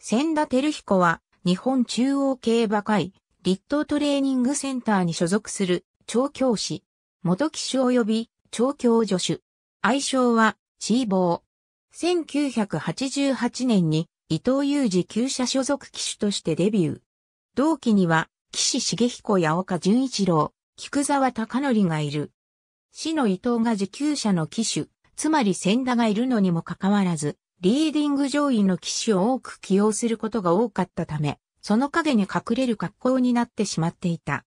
千田照彦は、日本中央競馬会、立東トレーニングセンターに所属する、調教師。元騎手及び、調教助手。愛称は、チーボー。1988年に、伊藤祐二旧社所属騎手としてデビュー。同期には、岸重彦や岡純一郎、菊沢隆則がいる。市の伊藤が受給者の騎手、つまり千田がいるのにもかかわらず、リーディング上位の騎手を多く起用することが多かったため、その影に隠れる格好になってしまっていた。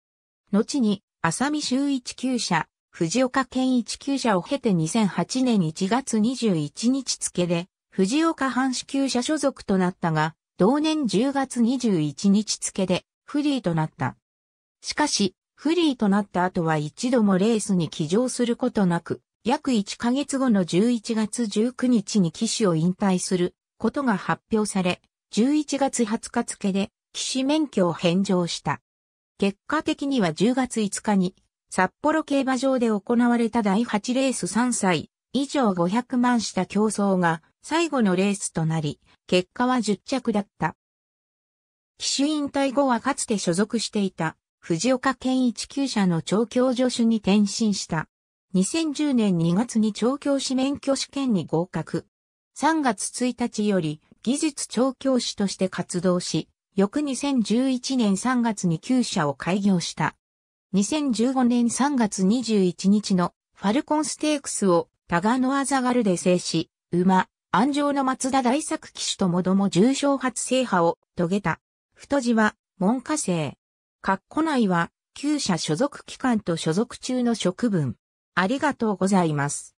後に、浅見修一級者、藤岡健一級者を経て2008年1月21日付で、藤岡藩支級者所属となったが、同年10月21日付で、フリーとなった。しかし、フリーとなった後は一度もレースに起乗することなく、約1ヶ月後の11月19日に騎士を引退することが発表され、11月20日付で騎士免許を返上した。結果的には10月5日に札幌競馬場で行われた第8レース3歳以上500万した競争が最後のレースとなり、結果は10着だった。騎手引退後はかつて所属していた藤岡県一級者の調教助手に転身した。2010年2月に調教師免許試験に合格。3月1日より技術調教師として活動し、翌2011年3月に旧社を開業した。2015年3月21日のファルコンステークスをタガノアザガルで制し、馬、安城の松田大作騎手ともども重症発制覇を遂げた。太字は文科生。括弧内は旧社所属機関と所属中の職分。ありがとうございます。